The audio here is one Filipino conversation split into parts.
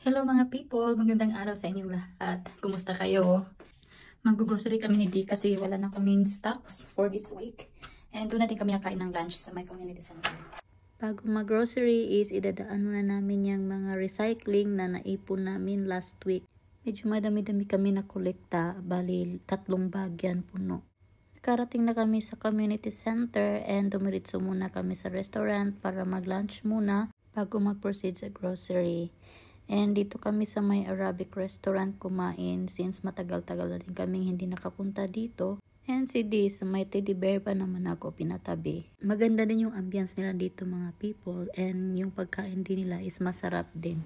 Hello mga people, magandang araw sa inyong lahat. Kumusta kayo? Mag-grocery kami ni Dee kasi wala na kami stocks for this week. And doon natin kami kain ng lunch sa my community center. Bago mag-grocery is idadaan na namin yung mga recycling na naipon namin last week. Medyo madami-dami kami na kolekta, bali tatlong bagyan puno. Karating na kami sa community center and dumiritso muna kami sa restaurant para mag-lunch muna bago mag-proceed sa grocery. And dito kami sa may Arabic restaurant kumain since matagal-tagal na din kaming hindi nakapunta dito. And si Diz, may teddy bear pa naman ako pinatabi. Maganda din yung ambience nila dito mga people and yung pagkain din nila is masarap din.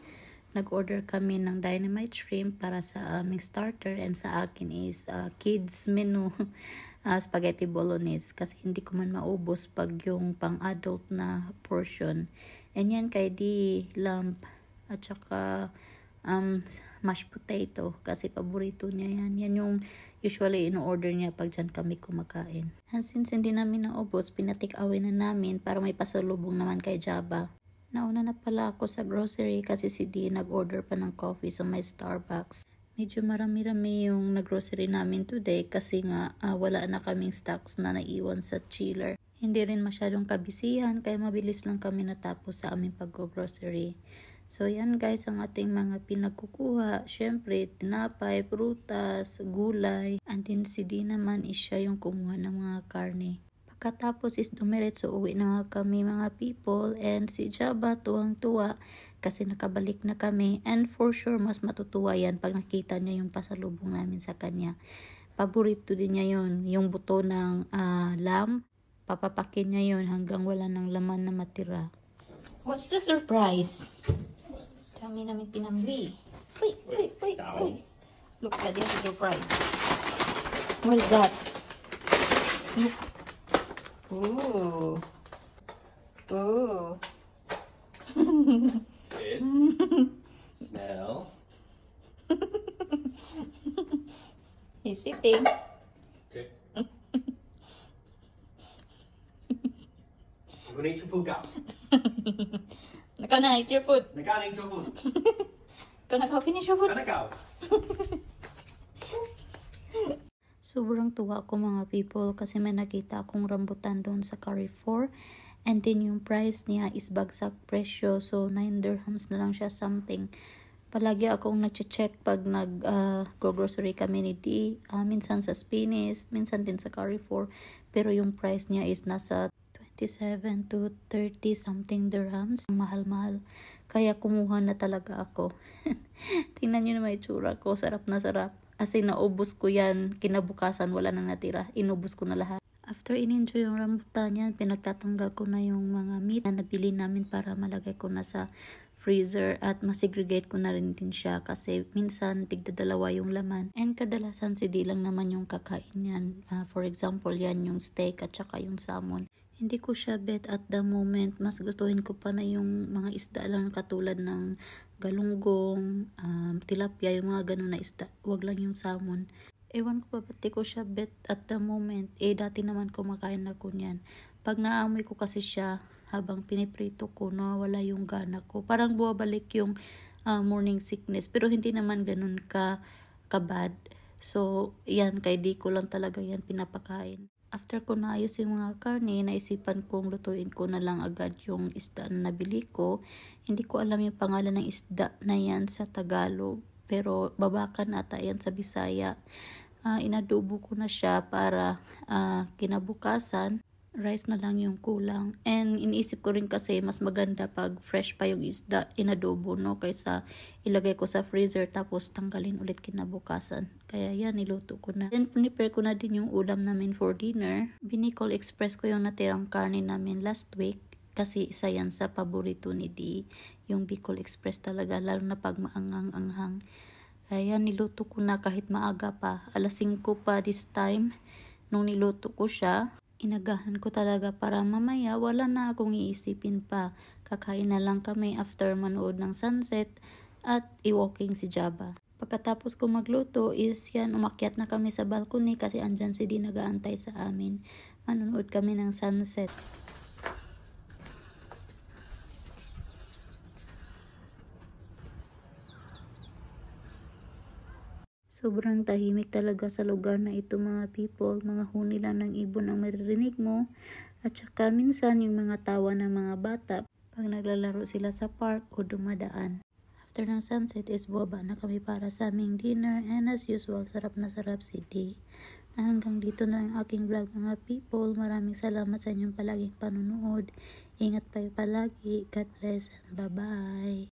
Nag-order kami ng dynamite shrimp para sa aming um, starter and sa akin is uh, kids menu uh, spaghetti bolognese kasi hindi ko man maubos pag yung pang-adult na portion. And yan kay D. Lamp at saka um, mashed potato kasi paborito niya yan. Yan yung usually in-order niya pag dyan kami kumakain. And since hindi namin naubos, pinatik away na namin para may pasalubong naman kay Java. Nauna na pala ako sa grocery kasi si D nag-order pa ng coffee sa my Starbucks. Medyo marami-rami yung nag-grocery namin today kasi nga uh, wala na kaming stocks na naiwan sa chiller. Hindi rin masyadong kabisihan kaya mabilis lang kami natapos sa aming pag-grocery. So, yan guys ang ating mga pinagkukuha. Siyempre, tinapay, prutas, gulay. And then, si D naman is siya yung kumuha ng mga karne. Pagkatapos is dumiretso uwi na kami mga people. And si Jaba tuwang-tuwa kasi nakabalik na kami. And for sure, mas matutuwa yan pag nakita niya yung pasalubong namin sa kanya. Paborito din niya yun, yung buto ng uh, lamb. Papapakin niya yun hanggang wala ng laman na matira. What's the surprise? kami namin pinamli. Uy, uy, uy, uy. Look at this surprise. What is that? Ooh. Ooh. Sit. Smell. He's sitting. Sit. I'm gonna eat your puka. Ikaw na, eat your food. Ikaw na, eat your food. Ikaw na, finish your food. Ikaw Sobrang tuwa ko mga people kasi may nakita akong rambutan doon sa 4 And then yung price niya is bagsak presyo. So 9 dirhams na lang siya something. Palagi akong nag-check pag nag-grocery ah, uh, kami ni D. Uh, minsan sa Spinis, minsan din sa 4 Pero yung price niya is nasa 27 to 30 something dirhams. Mahal-mahal. Kaya kumuha na talaga ako. Tingnan nyo na may tsura ko. Sarap na sarap. Kasi naubos ko yan. Kinabukasan wala nang natira. Inubos ko na lahat. After in-enjoy yung rambutan yan, pinagtatanggal ko na yung mga meat na nabili namin para malagay ko na sa freezer at masegregate ko na rin din siya kasi minsan tigdadalawa yung laman and kadalasan si lang naman yung kakain yan uh, ah, for example yan yung steak at saka yung salmon hindi ko siya bet at the moment. Mas gustuhin ko pa na yung mga isda lang katulad ng galunggong, um, tilapia, yung mga ganun na isda. Wag lang yung salmon. Ewan ko pa ba't ko siya bet at the moment. Eh, dati naman kumakain na ko niyan. Pag naamoy ko kasi siya, habang piniprito ko, nawawala yung gana ko. Parang buwabalik yung uh, morning sickness. Pero hindi naman ganun ka kabad. So, yan, kay di ko lang talaga yan pinapakain. After ko naayos yung mga karne, naisipan kong lutuin ko na lang agad yung isda na nabili ko. Hindi ko alam yung pangalan ng isda na yan sa Tagalog. Pero babakan ata yan sa Bisaya. Uh, inadobo ko na siya para uh, kinabukasan rice na lang yung kulang. And iniisip ko rin kasi mas maganda pag fresh pa yung isda in adobo, no? Kaysa ilagay ko sa freezer tapos tanggalin ulit kinabukasan. Kaya yan, niluto ko na. Then, prepare ko na din yung ulam namin for dinner. Binicol Express ko yung natirang karne namin last week. Kasi isa yan sa paborito ni D. Yung Bicol Express talaga, lalo na pag maangang-anghang. Kaya niluto ko na kahit maaga pa. Alas 5 pa this time nung niluto ko siya inagahan ko talaga para mamaya wala na akong iisipin pa. Kakain na lang kami after manood ng sunset at i-walking si Java. Pagkatapos ko magluto is yan, umakyat na kami sa balcony kasi andyan si Di nagaantay sa amin. Manonood kami ng sunset. Sobrang tahimik talaga sa lugar na ito mga people. Mga huni lang ng ibon ang maririnig mo. At saka minsan yung mga tawa ng mga bata pag naglalaro sila sa park o dumadaan. After ng sunset is buwaba na kami para sa aming dinner and as usual sarap na sarap si hanggang dito na ang aking vlog mga people. Maraming salamat sa inyong palaging panunood. Ingat tayo palagi. God bless and bye bye.